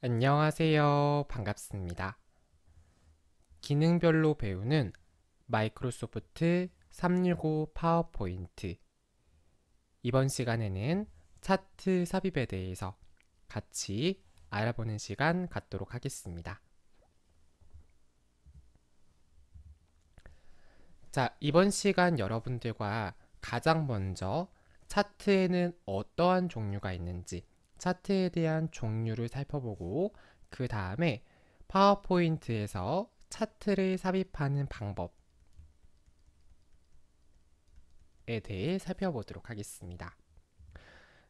안녕하세요. 반갑습니다. 기능별로 배우는 마이크로소프트 365 파워포인트 이번 시간에는 차트 삽입에 대해서 같이 알아보는 시간 갖도록 하겠습니다. 자, 이번 시간 여러분들과 가장 먼저 차트에는 어떠한 종류가 있는지 차트에 대한 종류를 살펴보고 그 다음에 파워포인트에서 차트를 삽입하는 방법에 대해 살펴보도록 하겠습니다.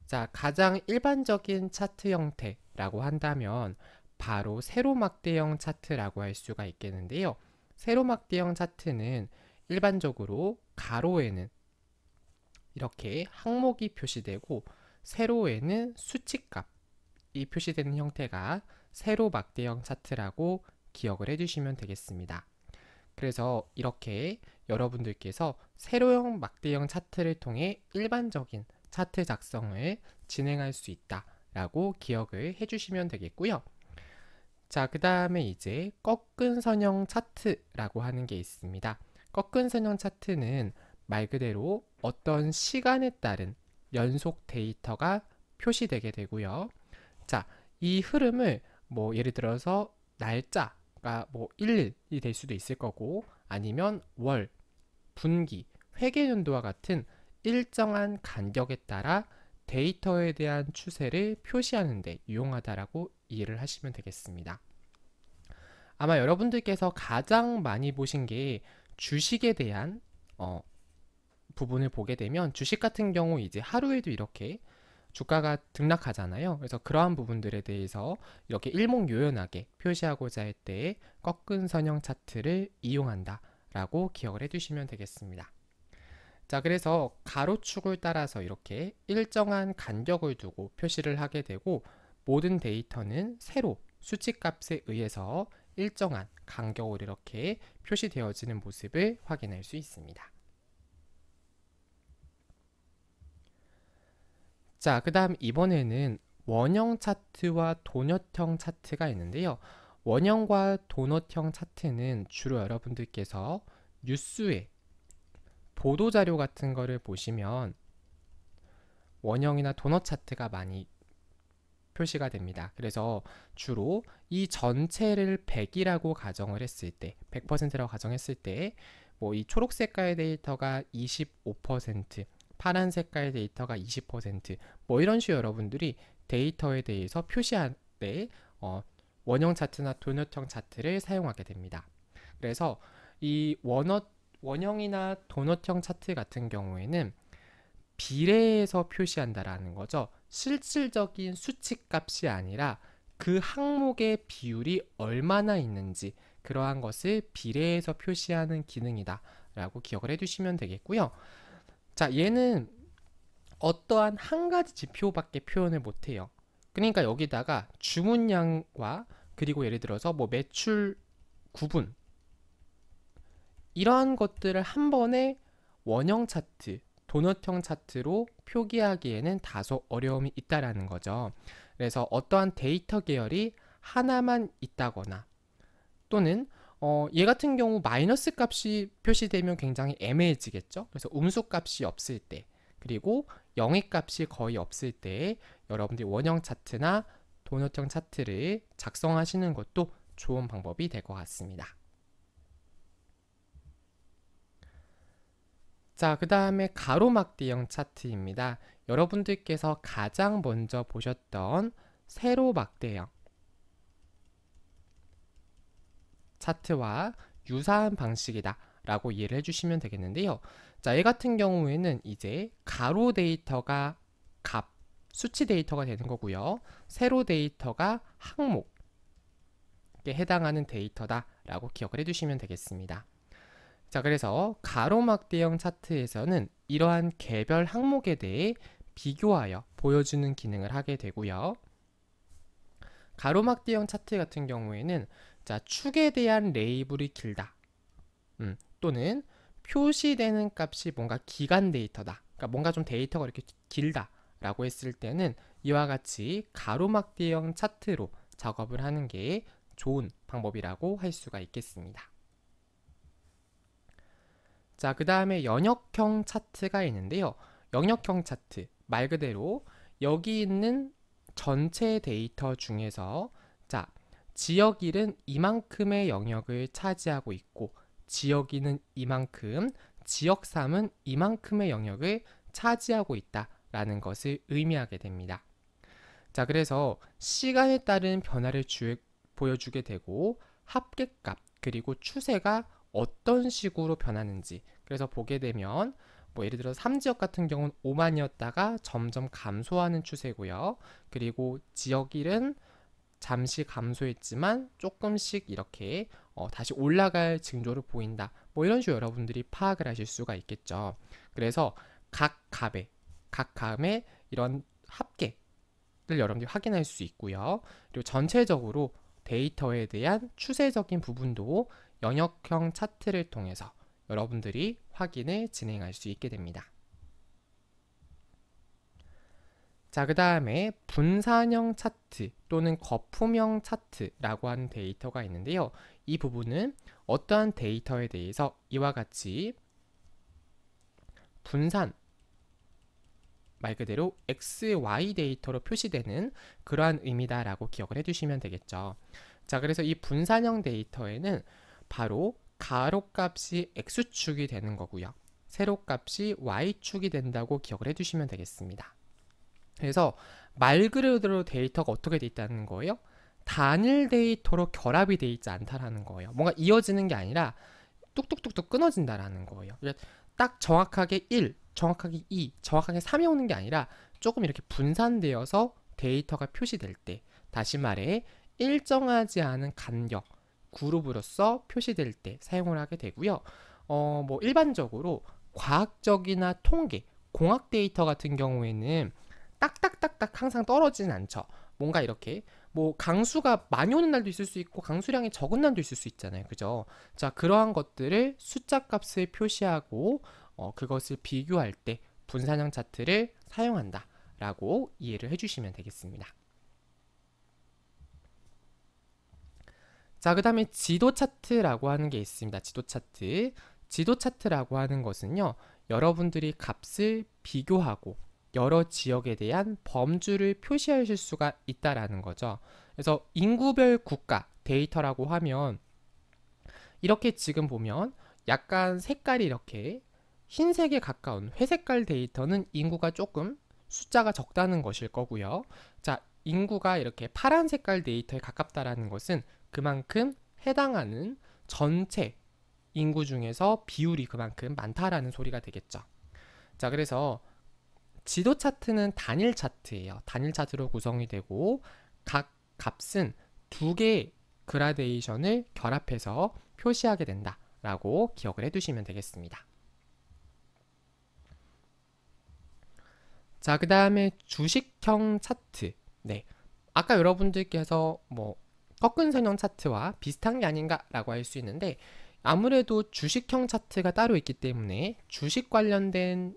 자, 가장 일반적인 차트 형태라고 한다면 바로 세로막대형 차트라고 할 수가 있겠는데요. 세로막대형 차트는 일반적으로 가로에는 이렇게 항목이 표시되고 세로에는 수치값이 표시되는 형태가 세로 막대형 차트라고 기억을 해주시면 되겠습니다. 그래서 이렇게 여러분들께서 세로형 막대형 차트를 통해 일반적인 차트 작성을 진행할 수 있다라고 기억을 해주시면 되겠고요. 자, 그 다음에 이제 꺾은 선형 차트라고 하는 게 있습니다. 꺾은 선형 차트는 말 그대로 어떤 시간에 따른 연속 데이터가 표시되게 되고요. 자, 이 흐름을 뭐 예를 들어서 날짜가 뭐 1일이 될 수도 있을 거고 아니면 월, 분기, 회계 연도와 같은 일정한 간격에 따라 데이터에 대한 추세를 표시하는데 유용하다라고 이해를 하시면 되겠습니다. 아마 여러분들께서 가장 많이 보신 게 주식에 대한 어, 부분을 보게 되면 주식 같은 경우 이제 하루에도 이렇게 주가가 등락하잖아요. 그래서 그러한 부분들에 대해서 이렇게 일목요연하게 표시하고자 할 때 꺾은 선형 차트를 이용한다 라고 기억을 해두시면 되겠습니다. 자 그래서 가로축을 따라서 이렇게 일정한 간격을 두고 표시를 하게 되고 모든 데이터는 새로 수치값에 의해서 일정한 간격으로 이렇게 표시되어지는 모습을 확인할 수 있습니다. 자, 그 다음 이번에는 원형 차트와 도넛형 차트가 있는데요. 원형과 도넛형 차트는 주로 여러분들께서 뉴스에 보도자료 같은 거를 보시면 원형이나 도넛 차트가 많이 표시가 됩니다. 그래서 주로 이 전체를 100이라고 가정을 했을 때 100%라고 가정했을 때 뭐 이 초록색깔 데이터가 25% 파란 색깔 데이터가 20%뭐 이런 식으로 여러분들이 데이터에 대해서 표시할 때 어, 원형 차트나 도넛형 차트를 사용하게 됩니다. 그래서 이 원어, 원형이나 도넛형 차트 같은 경우에는 비례해서 표시한다라는 거죠. 실질적인 수치값이 아니라 그 항목의 비율이 얼마나 있는지 그러한 것을 비례해서 표시하는 기능이다 라고 기억을 해두시면 되겠고요. 자, 얘는 어떠한 한 가지 지표밖에 표현을 못해요. 그러니까 여기다가 주문량과 그리고 예를 들어서 뭐 매출 구분 이러한 것들을 한 번에 원형 차트, 도넛형 차트로 표기하기에는 다소 어려움이 있다라는 거죠. 그래서 어떠한 데이터 계열이 하나만 있다거나 또는 어, 얘 같은 경우 마이너스 값이 표시되면 굉장히 애매해지겠죠. 그래서 음수 값이 없을 때 그리고 영의 값이 거의 없을 때 여러분들이 원형 차트나 도넛형 차트를 작성하시는 것도 좋은 방법이 될 것 같습니다. 자, 그 다음에 가로막대형 차트입니다. 여러분들께서 가장 먼저 보셨던 세로막대형 차트와 유사한 방식이다 라고 이해를 해주시면 되겠는데요. 자, 얘 같은 경우에는 이제 가로 데이터가 값, 수치 데이터가 되는 거고요. 세로 데이터가 항목에 해당하는 데이터다 라고 기억을 해주시면 되겠습니다. 자, 그래서 가로막대형 차트에서는 이러한 개별 항목에 대해 비교하여 보여주는 기능을 하게 되고요. 가로막대형 차트 같은 경우에는 자, 축에 대한 레이블이 길다. 음, 또는 표시되는 값이 뭔가 기간 데이터다. 그러니까 뭔가 좀 데이터가 이렇게 길다. 라고 했을 때는 이와 같이 가로막대형 차트로 작업을 하는 게 좋은 방법이라고 할 수가 있겠습니다. 자, 그 다음에 연역형 차트가 있는데요. 영역형 차트, 말 그대로 여기 있는 전체 데이터 중에서 지역일은 이만큼의 영역을 차지하고 있고 지역이은 이만큼, 지역삼은 이만큼의 영역을 차지하고 있다라는 것을 의미하게 됩니다. 자, 그래서 시간에 따른 변화를 주, 보여주게 되고 합계값 그리고 추세가 어떤 식으로 변하는지 그래서 보게 되면 뭐 예를 들어 3지역 같은 경우는 5만이었다가 점점 감소하는 추세고요. 그리고 지역 1은 잠시 감소했지만 조금씩 이렇게 어, 다시 올라갈 징조를 보인다. 뭐 이런 식으로 여러분들이 파악을 하실 수가 있겠죠. 그래서 각 갑의 각갑의 이런 합계를 여러분들이 확인할 수 있고요. 그리고 전체적으로 데이터에 대한 추세적인 부분도 영역형 차트를 통해서 여러분들이 확인을 진행할 수 있게 됩니다. 자, 그 다음에 분산형 차트 또는 거품형 차트라고 하는 데이터가 있는데요. 이 부분은 어떠한 데이터에 대해서 이와 같이 분산, 말 그대로 XY 데이터로 표시되는 그러한 의미다라고 기억을 해주시면 되겠죠. 자, 그래서 이 분산형 데이터에는 바로 가로값이 X축이 되는 거고요. 세로값이 Y축이 된다고 기억을 해주시면 되겠습니다. 그래서 말 그대로 데이터가 어떻게 돼 있다는 거예요? 단일 데이터로 결합이 돼 있지 않다라는 거예요. 뭔가 이어지는 게 아니라 뚝뚝뚝뚝 끊어진다라는 거예요. 딱 정확하게 1, 정확하게 2, 정확하게 3이 오는 게 아니라 조금 이렇게 분산되어서 데이터가 표시될 때 다시 말해 일정하지 않은 간격 그룹으로서 표시될 때 사용을 하게 되고요. 어, 뭐 일반적으로 과학적이나 통계, 공학 데이터 같은 경우에는 딱딱딱딱 항상 떨어지진 않죠. 뭔가 이렇게 뭐 강수가 많이 오는 날도 있을 수 있고 강수량이 적은 날도 있을 수 있잖아요. 그죠? 자, 그러한 것들을 숫자 값을 표시하고 어, 그것을 비교할 때 분산형 차트를 사용한다. 라고 이해를 해주시면 되겠습니다. 자, 그 다음에 지도 차트라고 하는 게 있습니다. 지도 차트. 지도 차트라고 하는 것은요, 여러분들이 값을 비교하고 여러 지역에 대한 범주를 표시하실 수가 있다라는 거죠. 그래서 인구별 국가 데이터라고 하면 이렇게 지금 보면 약간 색깔이 이렇게 흰색에 가까운 회색깔 데이터는 인구가 조금 숫자가 적다는 것일 거고요. 자, 인구가 이렇게 파란 색깔 데이터에 가깝다라는 것은 그만큼 해당하는 전체 인구 중에서 비율이 그만큼 많다라는 소리가 되겠죠. 자, 그래서 지도 차트는 단일 차트예요. 단일 차트로 구성이 되고 각 값은 두 개의 그라데이션을 결합해서 표시하게 된다라고 기억을 해두시면 되겠습니다. 자, 그 다음에 주식형 차트. 네. 아까 여러분들께서 뭐 꺾은 선형 차트와 비슷한 게 아닌가라고 할 수 있는데 아무래도 주식형 차트가 따로 있기 때문에 주식 관련된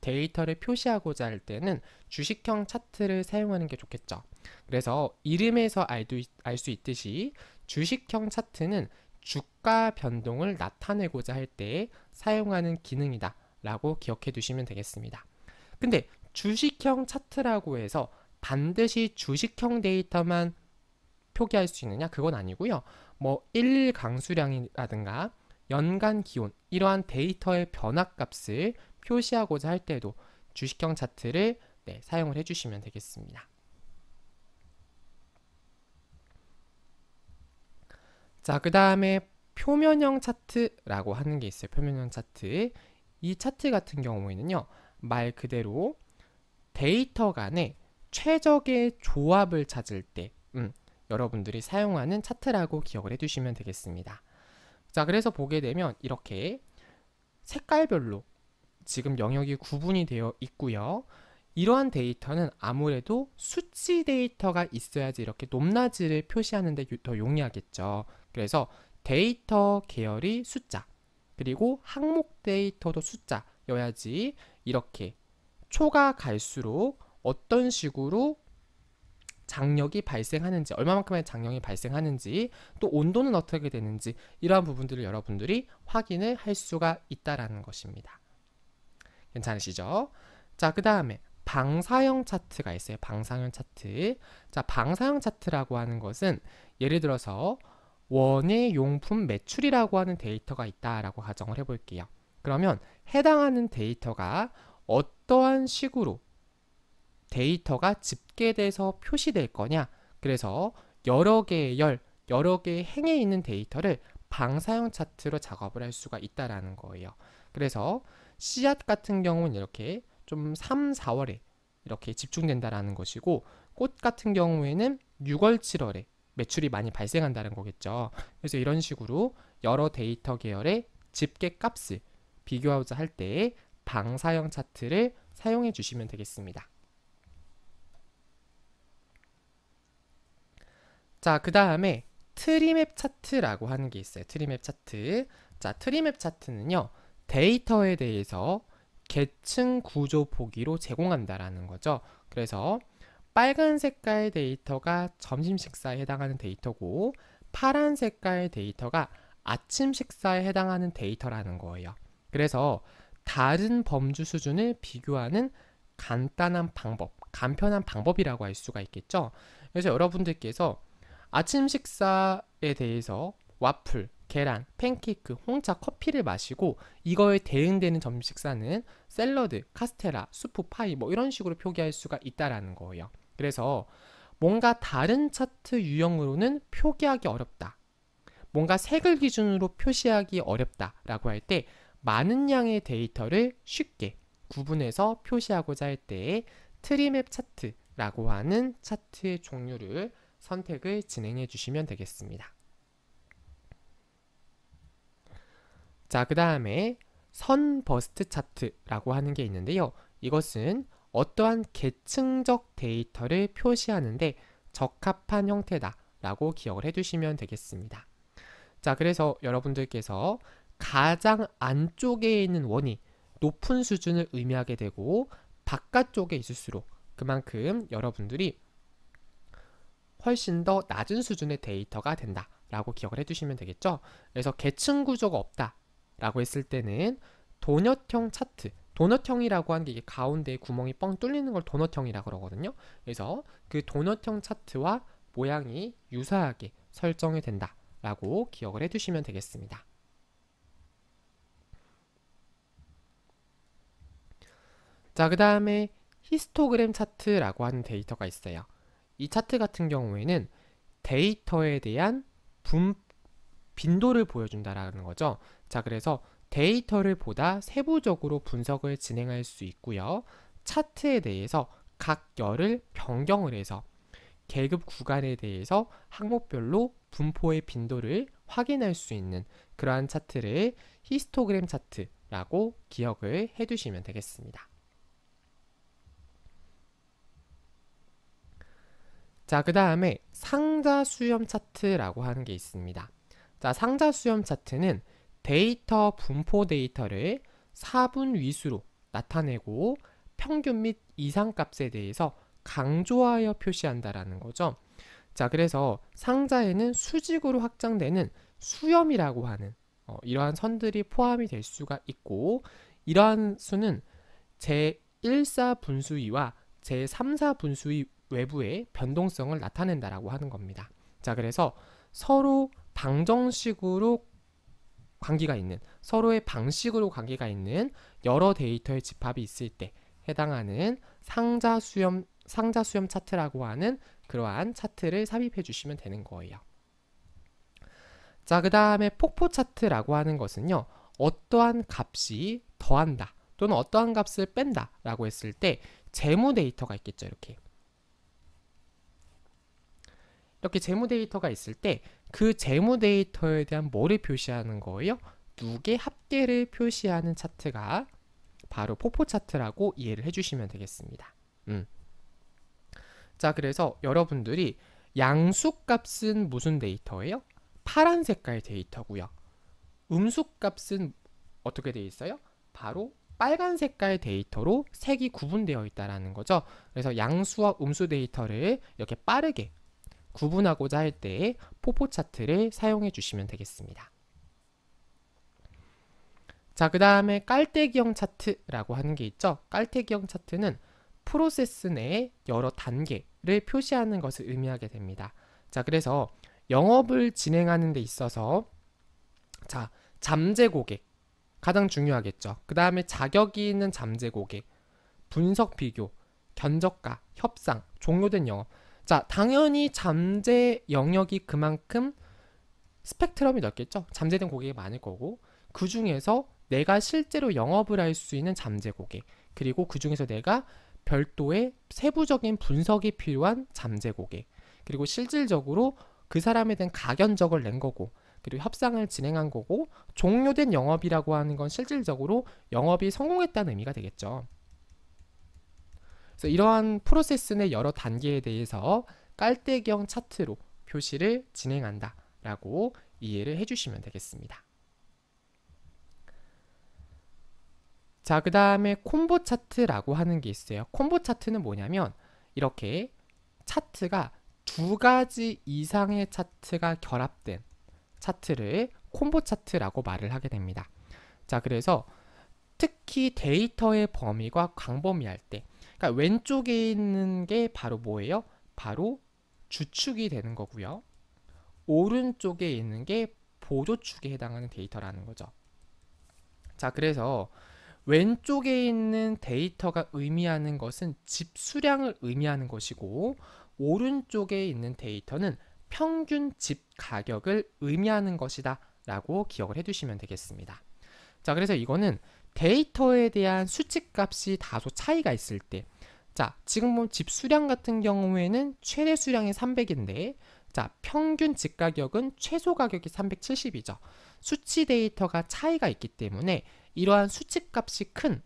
데이터를 표시하고자 할 때는 주식형 차트를 사용하는 게 좋겠죠. 그래서 이름에서 알 수 있듯이 주식형 차트는 주가 변동을 나타내고자 할 때 사용하는 기능이다 라고 기억해 두시면 되겠습니다. 근데 주식형 차트라고 해서 반드시 주식형 데이터만 표기할 수 있느냐? 그건 아니고요. 뭐일 강수량이라든가 연간 기온 이러한 데이터의 변화값을 표시하고자 할 때도 주식형 차트를 네, 사용을 해주시면 되겠습니다. 자, 그 다음에 표면형 차트라고 하는 게 있어요. 표면형 차트. 이 차트 같은 경우에는요. 말 그대로 데이터 간의 최적의 조합을 찾을 때 음, 여러분들이 사용하는 차트라고 기억을 해두시면 되겠습니다. 자, 그래서 보게 되면 이렇게 색깔별로 지금 영역이 구분이 되어 있고요. 이러한 데이터는 아무래도 수치 데이터가 있어야지 이렇게 높낮이를 표시하는 데 더 용이하겠죠. 그래서 데이터 계열이 숫자 그리고 항목 데이터도 숫자여야지 이렇게 초가 갈수록 어떤 식으로 장력이 발생하는지 얼마만큼의 장력이 발생하는지 또 온도는 어떻게 되는지 이러한 부분들을 여러분들이 확인을 할 수가 있다라는 것입니다. 괜찮으시죠? 자, 그 다음에 방사형 차트가 있어요. 방사형 차트. 자, 방사형 차트라고 하는 것은 예를 들어서 원의 용품 매출이라고 하는 데이터가 있다라고 가정을 해볼게요. 그러면 해당하는 데이터가 어떠한 식으로 데이터가 집계돼서 표시될 거냐 그래서 여러 개의 열, 여러 개의 행에 있는 데이터를 방사형 차트로 작업을 할 수가 있다라는 거예요. 그래서 씨앗 같은 경우는 이렇게 좀 3, 4월에 이렇게 집중된다라는 것이고 꽃 같은 경우에는 6월, 7월에 매출이 많이 발생한다는 거겠죠. 그래서 이런 식으로 여러 데이터 계열의 집계 값을 비교하고자 할 때에 방사형 차트를 사용해 주시면 되겠습니다. 자, 그 다음에 트리맵 차트라고 하는 게 있어요. 트리맵 차트. 자, 트리맵 차트는요. 데이터에 대해서 계층 구조 보기로 제공한다라는 거죠. 그래서 빨간 색깔 데이터가 점심 식사에 해당하는 데이터고 파란 색깔 데이터가 아침 식사에 해당하는 데이터라는 거예요. 그래서 다른 범주 수준을 비교하는 간단한 방법, 간편한 방법이라고 할 수가 있겠죠. 그래서 여러분들께서 아침 식사에 대해서 와플, 계란, 팬케이크, 홍차, 커피를 마시고 이거에 대응되는 점심 식사는 샐러드, 카스테라, 수프, 파이 뭐 이런 식으로 표기할 수가 있다라는 거예요. 그래서 뭔가 다른 차트 유형으로는 표기하기 어렵다. 뭔가 색을 기준으로 표시하기 어렵다라고 할 때 많은 양의 데이터를 쉽게 구분해서 표시하고자 할 때에 트리맵 차트라고 하는 차트의 종류를 선택을 진행해 주시면 되겠습니다. 자, 그 다음에 선 버스트 차트라고 하는 게 있는데요. 이것은 어떠한 계층적 데이터를 표시하는데 적합한 형태다 라고 기억을 해주시면 되겠습니다. 자, 그래서 여러분들께서 가장 안쪽에 있는 원이 높은 수준을 의미하게 되고 바깥쪽에 있을수록 그만큼 여러분들이 훨씬 더 낮은 수준의 데이터가 된다 라고 기억을 해주시면 되겠죠. 그래서 계층 구조가 없다 라고 했을 때는 도넛형 차트 도넛형이라고 하는 게 이게 가운데 구멍이 뻥 뚫리는 걸 도넛형이라고 그러거든요 그래서 그 도넛형 차트와 모양이 유사하게 설정이 된다 라고 기억을 해두시면 되겠습니다 자그 다음에 히스토그램 차트라고 하는 데이터가 있어요 이 차트 같은 경우에는 데이터에 대한 분, 빈도를 보여준다라는 거죠 자, 그래서 데이터를 보다 세부적으로 분석을 진행할 수 있고요. 차트에 대해서 각 열을 변경을 해서 계급 구간에 대해서 항목별로 분포의 빈도를 확인할 수 있는 그러한 차트를 히스토그램 차트라고 기억을 해두시면 되겠습니다. 자, 그 다음에 상자 수염 차트라고 하는 게 있습니다. 자, 상자 수염 차트는 데이터 분포 데이터를 4분 위수로 나타내고 평균 및 이상값에 대해서 강조하여 표시한다라는 거죠. 자 그래서 상자에는 수직으로 확장되는 수염이라고 하는 어, 이러한 선들이 포함이 될 수가 있고 이러한 수는 제1사 분수위와 제3사 분수위 외부의 변동성을 나타낸다라고 하는 겁니다. 자 그래서 서로 방정식으로 관계가 있는 서로의 방식으로 관계가 있는 여러 데이터의 집합이 있을 때 해당하는 상자 수염 상자 수렴 차트라고 하는 그러한 차트를 삽입해 주시면 되는 거예요. 자, 그 다음에 폭포 차트라고 하는 것은요. 어떠한 값이 더한다 또는 어떠한 값을 뺀다 라고 했을 때 재무 데이터가 있겠죠. 이렇게 이렇게 재무 데이터가 있을 때 그 재무 데이터에 대한 뭐를 표시하는 거예요? 두 개 합계를 표시하는 차트가 바로 포포 차트라고 이해를 해주시면 되겠습니다. 음. 자 그래서 여러분들이 양수값은 무슨 데이터예요? 파란 색깔 데이터고요. 음수값은 어떻게 되어 있어요? 바로 빨간 색깔 데이터로 색이 구분되어 있다는 거죠. 그래서 양수와 음수 데이터를 이렇게 빠르게 구분하고자 할 때에 포포 차트를 사용해 주시면 되겠습니다. 자, 그 다음에 깔때기형 차트라고 하는 게 있죠. 깔때기형 차트는 프로세스 내에 여러 단계를 표시하는 것을 의미하게 됩니다. 자, 그래서 영업을 진행하는 데 있어서 자, 잠재 고객 가장 중요하겠죠. 그 다음에 자격이 있는 잠재 고객, 분석 비교, 견적가, 협상, 종료된 영업 자, 당연히 잠재 영역이 그만큼 스펙트럼이 넓겠죠. 잠재된 고객이 많을 거고 그 중에서 내가 실제로 영업을 할 수 있는 잠재 고객 그리고 그 중에서 내가 별도의 세부적인 분석이 필요한 잠재 고객 그리고 실질적으로 그 사람에 대한 가견적을 낸 거고 그리고 협상을 진행한 거고 종료된 영업이라고 하는 건 실질적으로 영업이 성공했다는 의미가 되겠죠. 그래서 이러한 프로세스 내 여러 단계에 대해서 깔때기형 차트로 표시를 진행한다 라고 이해를 해주시면 되겠습니다. 자, 그 다음에 콤보 차트라고 하는 게 있어요. 콤보 차트는 뭐냐면 이렇게 차트가 두 가지 이상의 차트가 결합된 차트를 콤보 차트라고 말을 하게 됩니다. 자, 그래서 특히 데이터의 범위가 광범위할 때 그러니까 왼쪽에 있는 게 바로 뭐예요? 바로 주축이 되는 거고요. 오른쪽에 있는 게 보조축에 해당하는 데이터라는 거죠. 자, 그래서 왼쪽에 있는 데이터가 의미하는 것은 집수량을 의미하는 것이고 오른쪽에 있는 데이터는 평균 집 가격을 의미하는 것이다 라고 기억을 해두시면 되겠습니다. 자, 그래서 이거는 데이터에 대한 수치값이 다소 차이가 있을 때 자, 지금 보면 뭐 집 수량 같은 경우에는 최대 수량이 300인데 자, 평균 집 가격은 최소 가격이 370이죠. 수치 데이터가 차이가 있기 때문에 이러한 수치값이 큰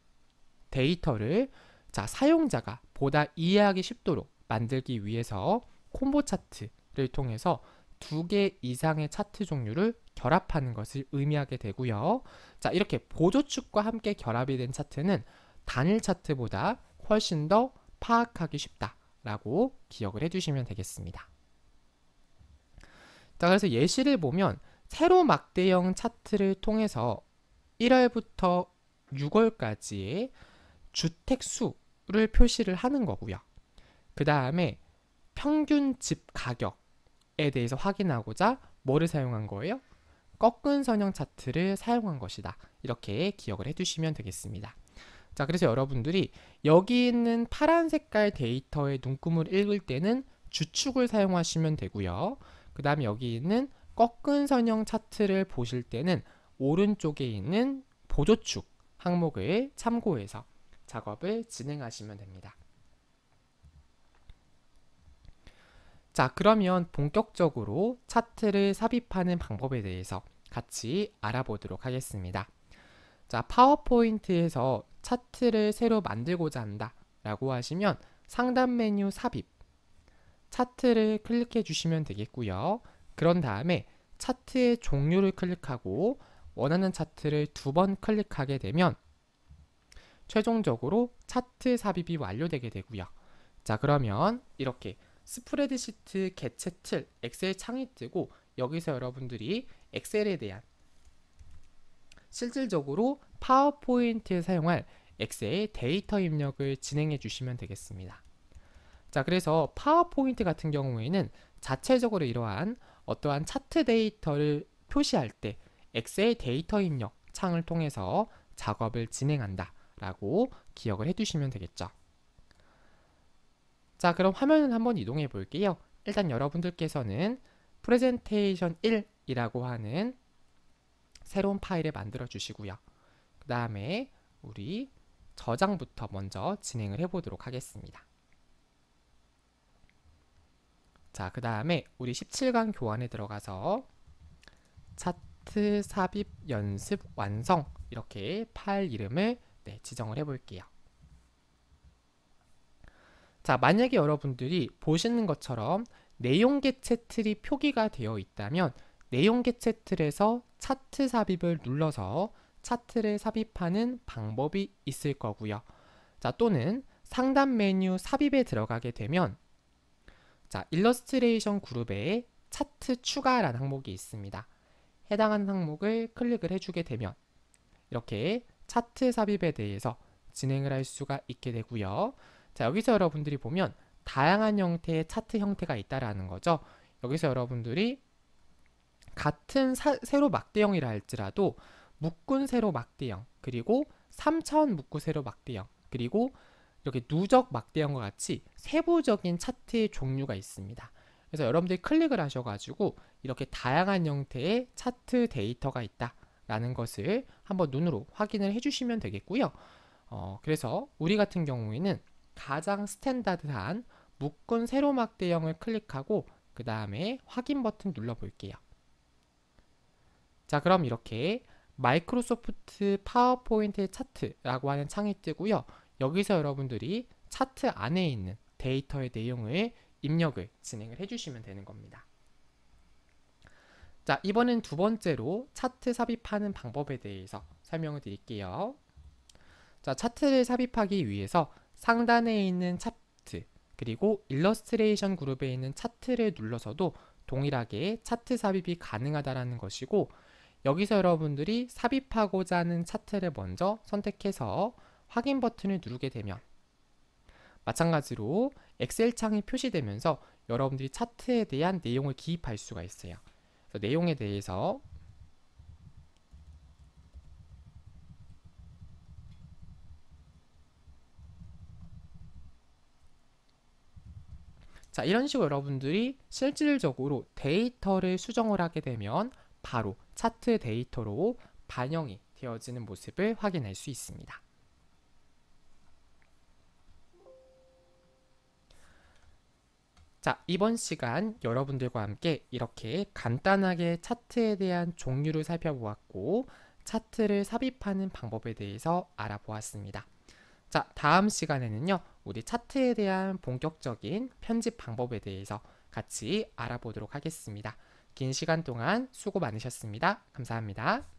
데이터를 자, 사용자가 보다 이해하기 쉽도록 만들기 위해서 콤보 차트를 통해서 두 개 이상의 차트 종류를 결합하는 것을 의미하게 되고요. 자, 이렇게 보조축과 함께 결합이 된 차트는 단일 차트보다 훨씬 더 파악하기 쉽다라고 기억을 해주시면 되겠습니다. 자, 그래서 예시를 보면 세로 막대형 차트를 통해서 1월부터 6월까지의 주택수를 표시를 하는 거고요. 그 다음에 평균 집 가격에 대해서 확인하고자 뭐를 사용한 거예요? 꺾은 선형 차트를 사용한 것이다. 이렇게 기억을 해주시면 되겠습니다. 자 그래서 여러분들이 여기 있는 파란 색깔 데이터의 눈금을 읽을 때는 주축을 사용하시면 되고요. 그 다음 에 여기 있는 꺾은 선형 차트를 보실 때는 오른쪽에 있는 보조축 항목을 참고해서 작업을 진행하시면 됩니다. 자 그러면 본격적으로 차트를 삽입하는 방법에 대해서 같이 알아보도록 하겠습니다. 자, 파워포인트에서 차트를 새로 만들고자 한다 라고 하시면 상단 메뉴 삽입 차트를 클릭해 주시면 되겠고요. 그런 다음에 차트의 종류를 클릭하고 원하는 차트를 두 번 클릭하게 되면 최종적으로 차트 삽입이 완료되게 되고요. 자 그러면 이렇게 스프레드시트 개체 틀 엑셀 창이 뜨고 여기서 여러분들이 엑셀에 대한 실질적으로 파워포인트에 사용할 엑셀의 데이터 입력을 진행해 주시면 되겠습니다. 자 그래서 파워포인트 같은 경우에는 자체적으로 이러한 어떠한 차트 데이터를 표시할 때 엑셀 데이터 입력 창을 통해서 작업을 진행한다 라고 기억을 해두시면 되겠죠. 자 그럼 화면을 한번 이동해 볼게요. 일단 여러분들께서는 프레젠테이션 1 이라고 하는 새로운 파일을 만들어 주시고요. 그 다음에 우리 저장부터 먼저 진행을 해보도록 하겠습니다. 자, 그 다음에 우리 17강 교환에 들어가서 차트 삽입 연습 완성 이렇게 파일 이름을 네, 지정을 해볼게요. 자, 만약에 여러분들이 보시는 것처럼 내용 개체 틀이 표기가 되어 있다면 내용계 차틀에서 차트 삽입을 눌러서 차트를 삽입하는 방법이 있을 거고요. 자, 또는 상단 메뉴 삽입에 들어가게 되면 자, 일러스트레이션 그룹에 차트 추가라는 항목이 있습니다. 해당하는 항목을 클릭을 해주게 되면 이렇게 차트 삽입에 대해서 진행을 할 수가 있게 되고요. 자, 여기서 여러분들이 보면 다양한 형태의 차트 형태가 있다라는 거죠. 여기서 여러분들이 같은 사, 세로 막대형이라 할지라도 묶은 세로 막대형 그리고 3차원 묶은 세로 막대형 그리고 이렇게 누적 막대형과 같이 세부적인 차트의 종류가 있습니다. 그래서 여러분들이 클릭을 하셔가지고 이렇게 다양한 형태의 차트 데이터가 있다라는 것을 한번 눈으로 확인을 해주시면 되겠고요. 어, 그래서 우리 같은 경우에는 가장 스탠다드한 묶은 세로막 대형을 클릭하고 그 다음에 확인 버튼 눌러볼게요. 자 그럼 이렇게 마이크로소프트 파워포인트 차트라고 하는 창이 뜨고요. 여기서 여러분들이 차트 안에 있는 데이터의 내용을 입력을 진행을 해주시면 되는 겁니다. 자 이번엔 두 번째로 차트 삽입하는 방법에 대해서 설명을 드릴게요. 자 차트를 삽입하기 위해서 상단에 있는 차트 그리고 일러스트레이션 그룹에 있는 차트를 눌러서도 동일하게 차트 삽입이 가능하다는 것이고 여기서 여러분들이 삽입하고자 하는 차트를 먼저 선택해서 확인 버튼을 누르게 되면 마찬가지로 엑셀 창이 표시되면서 여러분들이 차트에 대한 내용을 기입할 수가 있어요. 내용에 대해서 자 이런 식으로 여러분들이 실질적으로 데이터를 수정을 하게 되면 바로 차트 데이터로 반영이 되어지는 모습을 확인할 수 있습니다. 자, 이번 시간 여러분들과 함께 이렇게 간단하게 차트에 대한 종류를 살펴보았고 차트를 삽입하는 방법에 대해서 알아보았습니다. 자, 다음 시간에는요. 우리 차트에 대한 본격적인 편집 방법에 대해서 같이 알아보도록 하겠습니다. 긴 시간 동안 수고 많으셨습니다. 감사합니다.